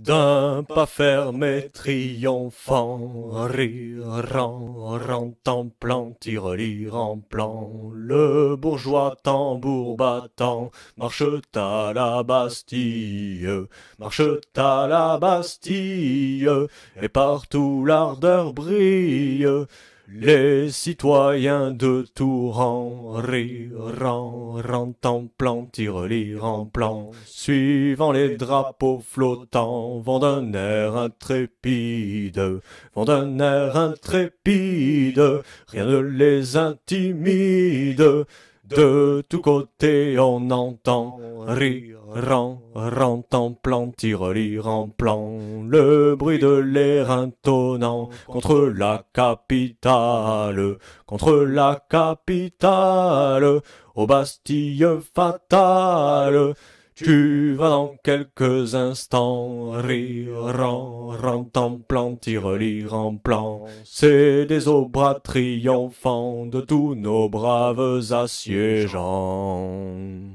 D'un pas fermé, triomphant, rirant, en plan, en plan, le bourgeois tambour battant, marche à la Bastille, marche à la Bastille, et partout l'ardeur brille. Les citoyens de Touran rentrent en plan, tirent en plan, suivant les drapeaux flottants, vont d'un air intrépide, vont d'un air intrépide, rien ne les intimide. De tous côtés on entend rire Rend en plan, tirelire en plan, le bruit de l'air intonant, contre la capitale, contre la capitale, au Bastille fatales. Tu vas dans quelques instants rire, en plan, tirelire en plan. C'est des aux triomphants de tous nos braves assiégeants.